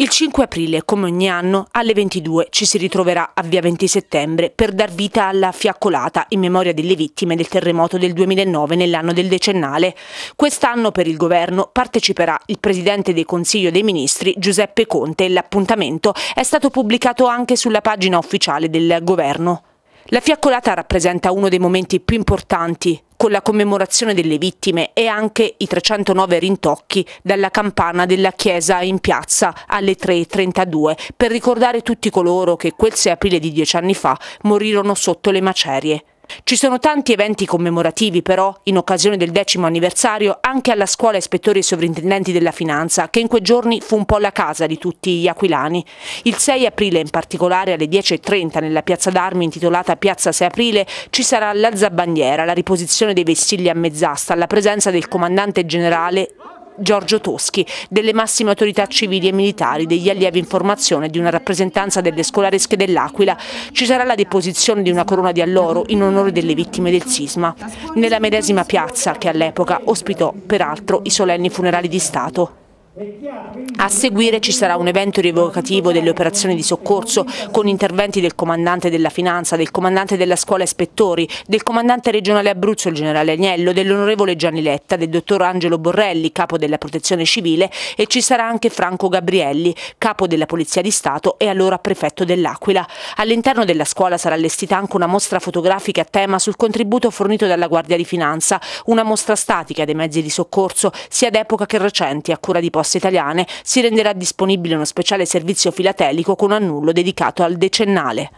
Il 5 aprile, come ogni anno, alle 22 ci si ritroverà a Via 20 Settembre per dar vita alla fiaccolata in memoria delle vittime del terremoto del 2009 nell'anno del decennale. Quest'anno per il governo parteciperà il presidente del Consiglio dei Ministri Giuseppe Conte e l'appuntamento è stato pubblicato anche sulla pagina ufficiale del governo. La fiaccolata rappresenta uno dei momenti più importanti con la commemorazione delle vittime e anche i 309 rintocchi dalla campana della chiesa in piazza alle 3.32 per ricordare tutti coloro che quel 6 aprile di dieci anni fa morirono sotto le macerie. Ci sono tanti eventi commemorativi però, in occasione del decimo anniversario, anche alla scuola ispettori e sovrintendenti della finanza, che in quei giorni fu un po' la casa di tutti gli aquilani. Il 6 aprile in particolare alle 10.30 nella piazza d'armi intitolata Piazza 6 aprile ci sarà l'alzabandiera, la riposizione dei vestigli a mezz'asta, alla presenza del comandante generale Giorgio Toschi, delle massime autorità civili e militari, degli allievi in formazione di una rappresentanza delle scolaresche dell'Aquila. Ci sarà la deposizione di una corona di alloro in onore delle vittime del sisma, nella medesima piazza che all'epoca ospitò peraltro i solenni funerali di Stato. A seguire ci sarà un evento rievocativo delle operazioni di soccorso con interventi del comandante della finanza, del comandante della scuola ispettori, del comandante regionale Abruzzo il generale Agnello, dell'onorevole Gianni Letta, del dottor Angelo Borrelli, capo della protezione civile e ci sarà anche Franco Gabrielli, capo della Polizia di Stato e allora prefetto dell'Aquila. All'interno della scuola sarà allestita anche una mostra fotografica a tema sul contributo fornito dalla Guardia di Finanza, una mostra statica dei mezzi di soccorso sia d'epoca che recenti a cura di Posta Casse Italiane si renderà disponibile uno speciale servizio filatelico con annullo dedicato al decennale.